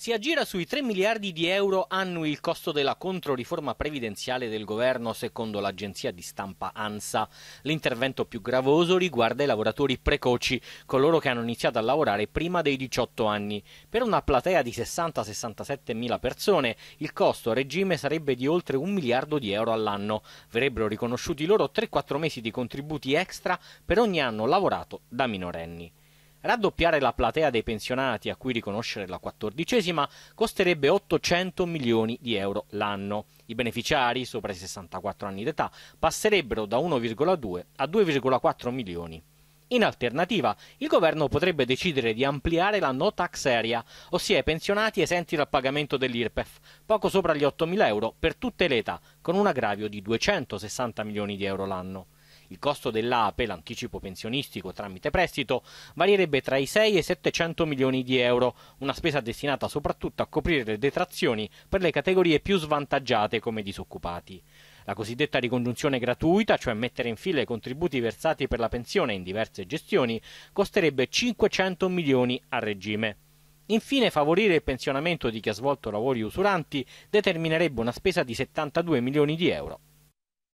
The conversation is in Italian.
Si aggira sui 3 miliardi di euro annui il costo della controriforma previdenziale del governo, secondo l'agenzia di stampa ANSA. L'intervento più gravoso riguarda i lavoratori precoci, coloro che hanno iniziato a lavorare prima dei 18 anni. Per una platea di 60-67 mila persone, il costo a regime sarebbe di oltre un miliardo di euro all'anno. Verrebbero riconosciuti loro 3-4 mesi di contributi extra per ogni anno lavorato da minorenni. Raddoppiare la platea dei pensionati a cui riconoscere la quattordicesima costerebbe 800 milioni di euro l'anno. I beneficiari, sopra i 64 anni d'età, passerebbero da 1,2 a 2,4 milioni. In alternativa, il governo potrebbe decidere di ampliare la no tax area, ossia i pensionati esenti dal pagamento dell'IRPEF, poco sopra gli 8.000 euro per tutte le età, con un aggravio di 260 milioni di euro l'anno. Il costo dell'APE, l'anticipo pensionistico tramite prestito, varierebbe tra i 6 e i 700 milioni di euro, una spesa destinata soprattutto a coprire le detrazioni per le categorie più svantaggiate come i disoccupati. La cosiddetta ricongiunzione gratuita, cioè mettere in fila i contributi versati per la pensione in diverse gestioni, costerebbe 500 milioni a regime. Infine, favorire il pensionamento di chi ha svolto lavori usuranti determinerebbe una spesa di 72 milioni di euro.